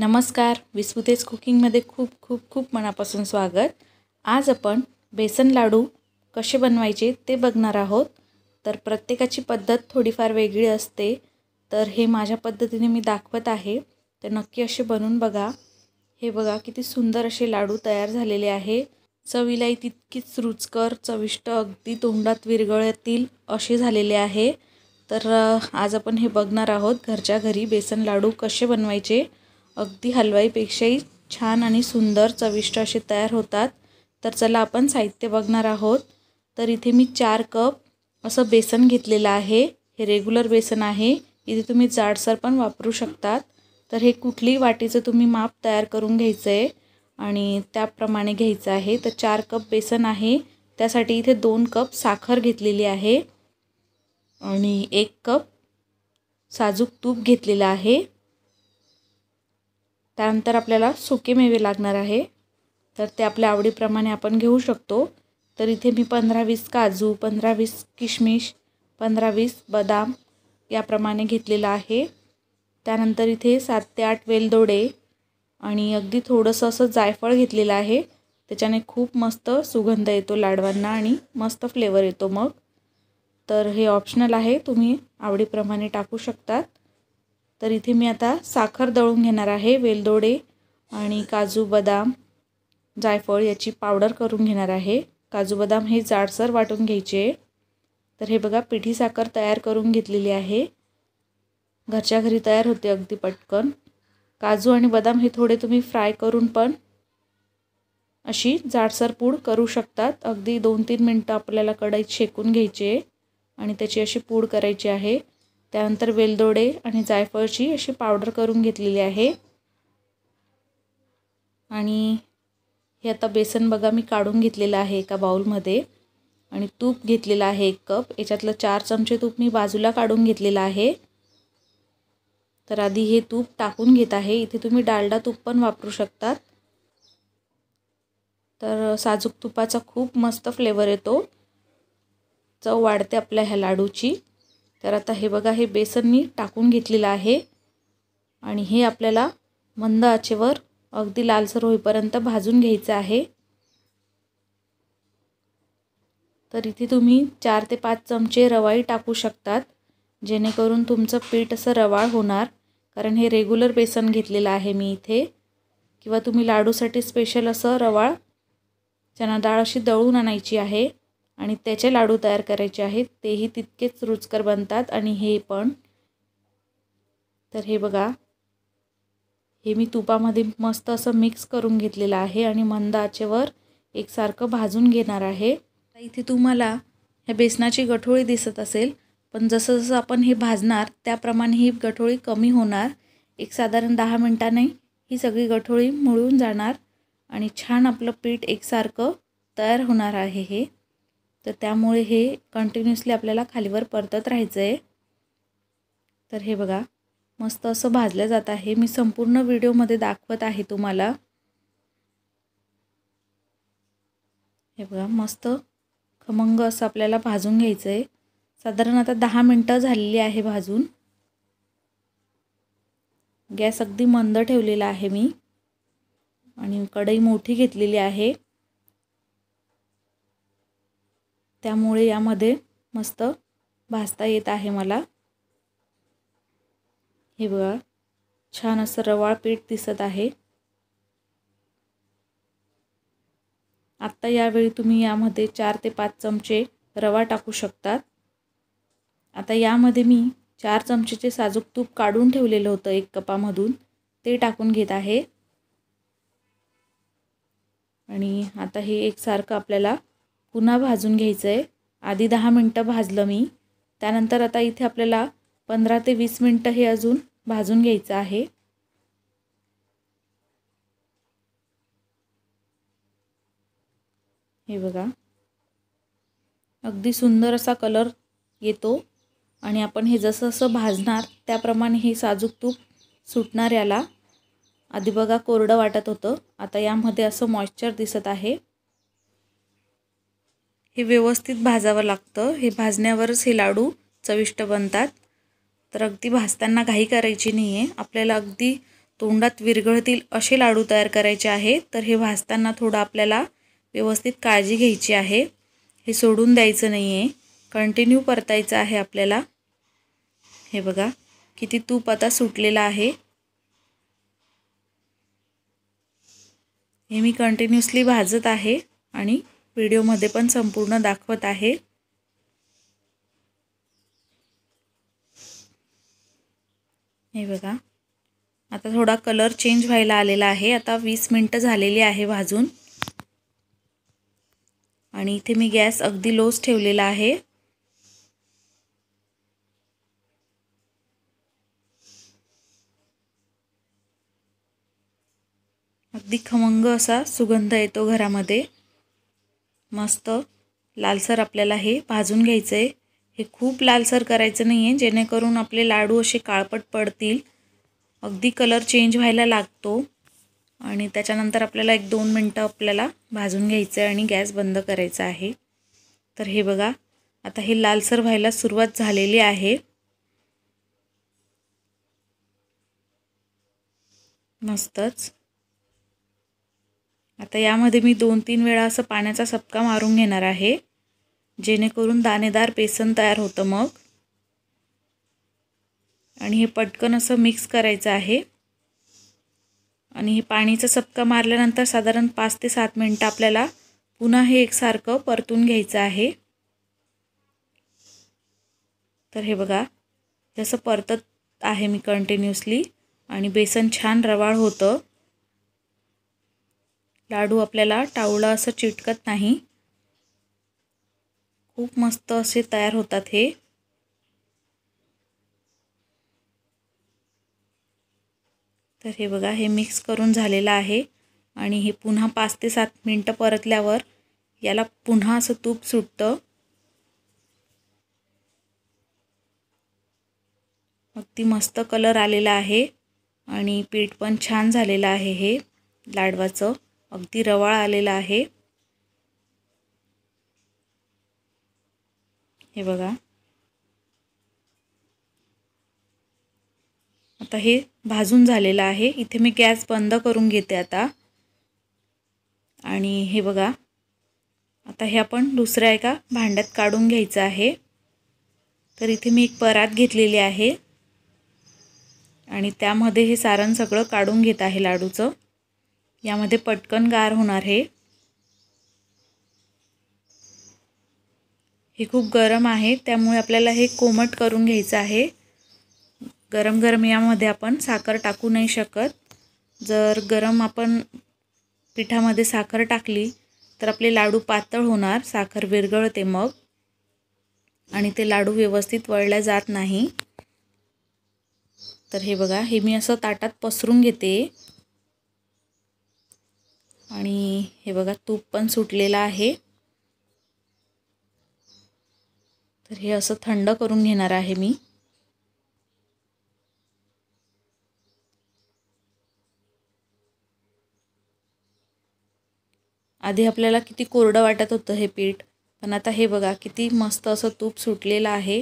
नमस्कार विस्पुतेज कुकिंगमध्ये खूप खूप खूप मनापासून स्वागत आज आपण बेसन लाडू कसे बनवायचे ते बघणार आहोत तर प्रत्येकाची पद्धत थोडीफार वेगळी असते तर हे माझ्या पद्धतीने मी दाखवत आहे तर नक्की असे बनवून बघा हे बघा किती सुंदर असे लाडू तयार झालेले आहे चवीलाही तितकीच रुचकर चविष्ट अगदी तोंडात विरगळतील असे झालेले आहे तर आज आपण हे बघणार आहोत घरच्या घरी बेसन लाडू कसे बनवायचे अगदी हलवाईपेक्षाही छान आणि सुंदर चविष्ट असे तयार होतात तर चला आपण साहित्य बघणार आहोत तर इथे मी चार कप असं बेसन घेतलेलं आहे हे रेग्युलर बेसन आहे इथे तुम्ही जाडसर पण वापरू शकतात तर हे कुठलीही वाटीचं तुम्ही माप तयार करून घ्यायचं आहे आणि त्याप्रमाणे घ्यायचं आहे तर चार कप बेसन आहे त्यासाठी इथे दोन कप साखर घेतलेली आहे आणि एक कप साजूक तूप घेतलेलं आहे त्यानंतर आपल्याला सुके मेवे लागणार आहे तर ते आपल्या आवडीप्रमाणे आपण घेऊ शकतो तर इथे मी पंधरा वीस काजू पंधरा वीस किशमिश पंधरा वीस बदाम याप्रमाणे घेतलेलं आहे त्यानंतर इथे सात ते आठ वेलदोडे आणि अगदी थोडंसं असं जायफळ घेतलेलं आहे त्याच्याने खूप मस्त सुगंध येतो लाडवांना आणि मस्त फ्लेवर येतो मग तर हे ऑप्शनल आहे तुम्ही आवडीप्रमाणे टाकू शकतात तर इथे मी आता साखर दळून घेणार आहे वेलदोडे आणि काजू बदाम जायफळ याची पावडर करून घेणार आहे काजू बदाम हे जाडसर वाटून घ्यायचे तर हे बघा पिठी साखर तयार करून घेतलेली आहे घरच्या घरी तयार होते अगदी पटकन काजू आणि बदाम हे थोडे तुम्ही फ्राय करून पण अशी जाडसर पूड करू शकतात अगदी दोन तीन मिनटं आपल्याला कढईत शेकून घ्यायचे आणि त्याची अशी पूड करायची आहे त्यानंतर वेलदोडे आणि जायफळची अशी पावडर करून घेतलेली आहे आणि हे आता बेसन बघा मी काढून घेतलेलं आहे एका बाऊलमध्ये आणि तूप घेतलेलं आहे एक कप याच्यातलं चार चमचे तूप मी बाजूला काढून घेतलेलं आहे तर आधी हे तूप टाकून घेत आहे इथे तुम्ही डालडा तूप पण वापरू शकतात तर साजूक तुपाचा खूप मस्त फ्लेवर येतो चव वाढते आपल्या ह्या लाडूची तर आता हे बघा हे बेसन मी टाकून घेतलेलं आहे आणि हे आपल्याला मंद आचेवर अगदी लालसर होईपर्यंत भाजून घ्यायचं आहे तर इथे तुम्ही चार ते पाच चमचे रवाई टाकू शकतात जेणेकरून तुमचं पीठ असं रवाळ होणार कारण हे रेग्युलर बेसन घेतलेलं आहे मी इथे किंवा तुम्ही लाडूसाठी स्पेशल असं रवाळ चणा डाळ अशी दळून आणायची आहे आणि त्याचे लाडू तयार करायचे आहेत तेही तितकेच रुचकर बनतात आणि हे पण तर हे बघा हे मी तुपामध्ये मस्त असं मिक्स करून घेतलेलं आहे आणि मंद आचेवर एकसारखं भाजून घेणार आहे इथे तुम्हाला ह्या बेसनाची गठोळी दिसत असेल पण जसं जसं आपण हे भाजणार त्याप्रमाणे ही गठोळी कमी होणार एक साधारण दहा मिनटाने ही सगळी गठोळी मुळून जाणार आणि छान आपलं पीठ एकसारखं तयार होणार आहे हे तर त्यामुळे हे कंटिन्युअसली आपल्याला खालीवर परतत राहायचं आहे तर हे बघा मस्त असं भाजलं जात आहे मी संपूर्ण व्हिडिओमध्ये दाखवत आहे तुम्हाला हे बघा मस्त खमंग असं आपल्याला भाजून घ्यायचं आहे साधारण आता दहा मिनटं झालेली आहे भाजून गॅस अगदी मंद ठेवलेला आहे मी आणि कढई मोठी घेतलेली आहे त्यामुळे यामध्ये मस्त भाजता येत आहे मला हे बघा छान असं रवाळ पीठ दिसत आहे आत्ता यावेळी तुम्ही यामध्ये चार ते पाच चमचे रवा टाकू शकतात आता यामध्ये मी चार चमचेचे साजूक तूप काढून ठेवलेलं होतं एक कपामधून ते टाकून घेत आहे आणि आता हे एकसारखं आपल्याला पुन्हा भाजून घ्यायचं आहे आधी दहा मिनटं भाजलं मी त्यानंतर आता इथे आपल्याला पंधरा ते वीस मिनटं हे अजून भाजून घ्यायचं आहे हे बघा अगदी सुंदर असा कलर येतो आणि आपण हे जसं जसं भाजणार त्याप्रमाणे हे साजूक तूप सुटणार याला आधी बघा कोरडं वाटत होतं आता यामध्ये असं मॉइश्चर दिसत आहे हे व्यवस्थित भाजावं लागतं हे भाजण्यावरच हे लाडू चविष्ट बनतात तर अगदी भाजताना घाई करायची नाही आहे आपल्याला अगदी तोंडात विरघळतील असे लाडू तयार करायचे आहे तर हे भाजताना थोडं आपल्याला व्यवस्थित काळजी घ्यायची आहे हे सोडून द्यायचं नाही आहे कंटिन्यू परतायचं आहे आपल्याला हे बघा किती तूप आता सुटलेलं आहे हे मी कंटिन्युअसली भाजत आहे आणि व्हिडिओमध्ये पण संपूर्ण दाखवत आहे हे बघा आता थोडा कलर चेंज व्हायला आलेला आहे आता वीस मिनटं झालेली आहे भाजून आणि इथे मी गॅस अगदी लोच ठेवलेला आहे अगदी खमंग असा सुगंध येतो घरामध्ये मस्त लालसर आपल्याला हे भाजून घ्यायचं आहे हे खूप लालसर करायचं नाही आहे जेणेकरून आपले लाडू असे काळपट पडतील अगदी कलर चेंज व्हायला लागतो आणि त्याच्यानंतर आपल्याला एक दोन मिनटं आपल्याला भाजून घ्यायचं आहे आणि गॅस बंद करायचा आहे तर हे बघा आता हे लालसर व्हायला सुरुवात झालेली आहे मस्तच आता यामध्ये मी दोन तीन वेळा असं पाण्याचा सपका मारून घेणार आहे जेणेकरून दाणेदार बेसन तयार होतं मग आणि हे पटकन असं मिक्स करायचं आहे आणि हे पाणीचा सपका मारल्यानंतर साधारण पाच ते सात मिनटं आपल्याला पुन्हा हे एकसारखं परतून घ्यायचं आहे तर हे बघा जसं परतत आहे मी कंटिन्युअसली आणि बेसन छान रवाळ होतं लाडू आपल्याला टावला असं चिटकत नाही खूप मस्त असे तयार होतात हे तर हे बघा हे मिक्स करून झालेलं आहे आणि हे पुन्हा पाच ते सात मिनटं परतल्यावर याला पुन्हा असं तूप सुटतं अगदी मस्त कलर आलेला आहे आणि पीठ पण छान झालेलं आहे हे लाडवाचं अगदी रवाळ आलेला आहे हे बघा आता हे भाजून झालेलं आहे इथे मी गॅस बंद करून घेते आता आणि हे बघा आता हे आपण दुसऱ्या एका भांड्यात काढून घ्यायचं आहे तर इथे मी एक परात घेतलेली आहे आणि त्यामध्ये हे सारण सगळं काढून घेत आहे लाडूचं यामध्ये पटकन गार होणार हे हे खूप गरम आहे त्यामुळे आपल्याला हे कोमट करून घ्यायचं आहे गरम गरम यामध्ये आपण साखर टाकू नाही शकत जर गरम आपण पिठामध्ये साखर टाकली तर आपले लाडू पातळ होणार साखर विरगळते मग आणि ते लाडू व्यवस्थित वळल्या जात नाही तर हे बघा हे मी असं ताटात पसरून घेते आणि हे बघा तूप पण सुटलेलं आहे तर हे असं थंड करून घेणार आहे मी आधी आपल्याला किती कोरडं वाटत होतं हे पीठ पण आता हे बघा किती मस्त असं तूप सुटलेलं आहे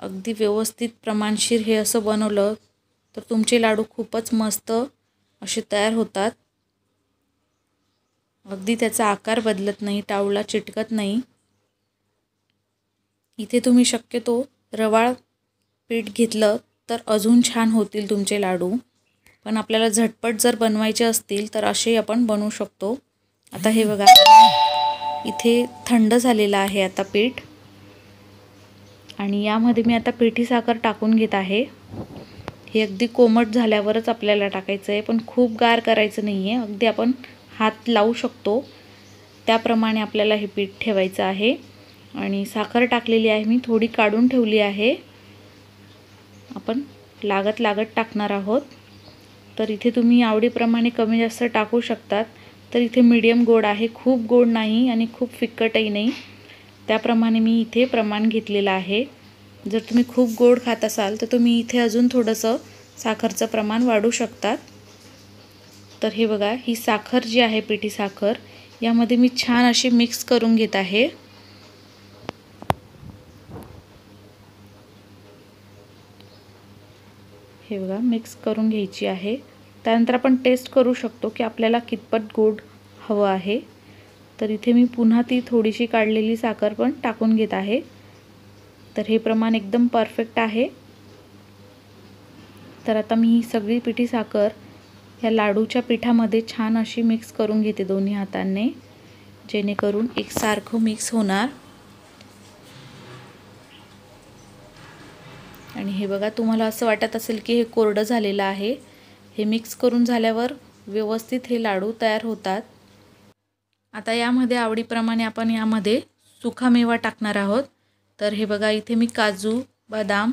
अगदी व्यवस्थित प्रमाणशीर हे असं बनवलं तर तुमचे लाडू खूपच मस्त असे तयार होतात अगदी त्याचा आकार बदलत नाही टावला चिटकत नाही इथे तुम्ही शक्यतो रवाळ पीठ घेतलं तर अजून छान होतील तुमचे लाडू पण आपल्याला झटपट जर बनवायचे असतील तर असे आपण बनवू शकतो आता हे बघा इथे थंड झालेलं आहे आता पीठ आणि यामध्ये मी आता पिठी साखर टाकून घेत आहे हे अगदी कोमट झाल्यावरच आपल्याला टाकायचं आहे पण खूप गार करायचं नाही आहे अगदी आपण हात लावू शकतो त्याप्रमाणे आपल्याला हे पीठ ठेवायचं आहे आणि साखर टाकलेली आहे मी थोडी काढून ठेवली आहे आपण लागत लागत टाकणार आहोत तर इथे तुम्ही आवडीप्रमाणे कमी जास्त टाकू शकतात तर इथे मीडियम गोड आहे खूप गोड नाही आणि खूप फिक्कटही नाही त्याप्रमाणे मी इथे प्रमाण घेतलेलं आहे जर तुम्ही खूप गोड खात असाल तर तुम्ही इथे अजून थोडंसं साखरचं प्रमाण वाढू शकतात तर हे बघा ही साखर जी आहे पिठी साखर यामध्ये मी छान अशी मिक्स करून घेत आहे हे बघा मिक्स करून घ्यायची आहे त्यानंतर आपण टेस्ट करू शकतो की आपल्याला कितपत गोड हवं आहे तर इथे मी पुन्हा ती थोडीशी काढलेली साखर पण टाकून घेत आहे तर हे प्रमाण एकदम परफेक्ट आहे तर आता मी ही सगळी पिठी साखर या लाडूच्या पिठामध्ये छान अशी मिक्स करून घेते दोन्ही हातांनी जेणेकरून एकसारखं मिक्स होणार आणि हे बघा तुम्हाला असं वाटत असेल की हे कोरडं झालेलं आहे हे मिक्स करून झाल्यावर व्यवस्थित हे लाडू तयार होतात आता यामध्ये आवडीप्रमाणे आपण यामध्ये सुखा मेवा टाकणार आहोत तर हे बघा इथे मी काजू बदाम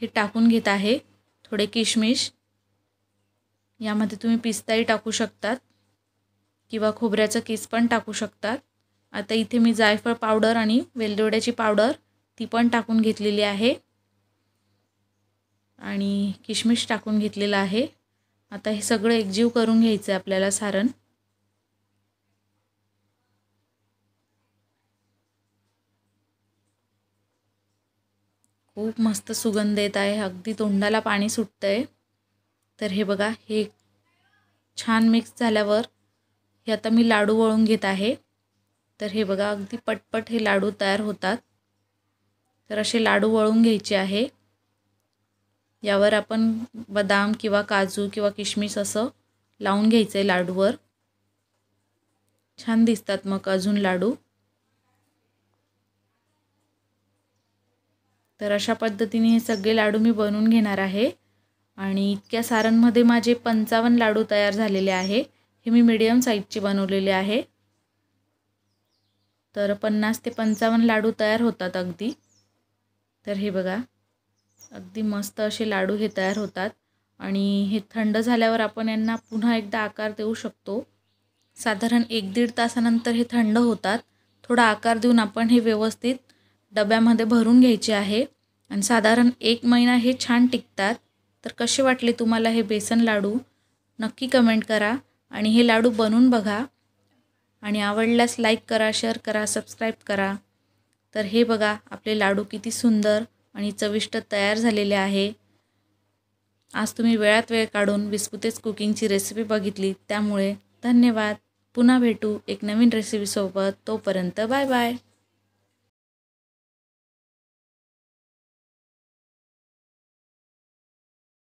हे टाकून घेत आहे थोडे किशमिश यामध्ये तुम्ही पिस्ताही टाकू शकतात किंवा खोबऱ्याचं केस पण टाकू शकतात आता इथे मी जायफळ पावडर आणि वेलदोड्याची पावडर ती पण टाकून घेतलेली आहे आणि किशमिश टाकून घेतलेलं आहे आता हे सगळं एकजीव करून घ्यायचं आहे आपल्याला सारण खूप मस्त सुगंध येत आहे अगदी तोंडाला पाणी सुटतं आहे तर हे बघा हे छान मिक्स झाल्यावर हे आता मी लाडू वळून घेत आहे तर हे बघा अगदी पटपट हे लाडू तयार होतात तर असे लाडू वळून घ्यायचे आहे यावर आपण बदाम किंवा काजू किंवा किशमिश असं लावून घ्यायचं आहे लाडूवर छान दिसतात मग अजून लाडू तर अशा पद्धतीने हे सगळे लाडू मी बनवून घेणार आहे आणि इतक्या सारांमध्ये माझे पंचावन्न लाडू तयार झालेले आहे हे मी मिडियम साईजचे बनवलेले आहे तर पन्नास ते पंचावन्न लाडू तयार होतात अगदी तर हे बघा अगदी मस्त असे लाडू हे तयार होतात आणि हे थंड झाल्यावर आपण यांना पुन्हा एकदा आकार देऊ शकतो साधारण एक दीड तासानंतर हे थंड होतात थोडा आकार देऊन आपण हे व्यवस्थित डब्यामध्ये भरून घ्यायचे आहे आणि साधारण एक महिना हे छान टिकतात तर कसे वाटले तुम्हाला हे बेसन लाडू नक्की कमेंट करा आणि हे लाडू बनवून बघा आणि आवडल्यास लाईक करा शेअर करा सबस्क्राईब करा तर हे बघा आपले लाडू किती सुंदर आणि चविष्ट तयार झालेले आहे आज तुम्ही वेळात वेळ काढून बिस्कुतेच कुकिंगची रेसिपी बघितली त्यामुळे धन्यवाद पुन्हा भेटू एक नवीन रेसिपीसोबत तोपर्यंत बाय बाय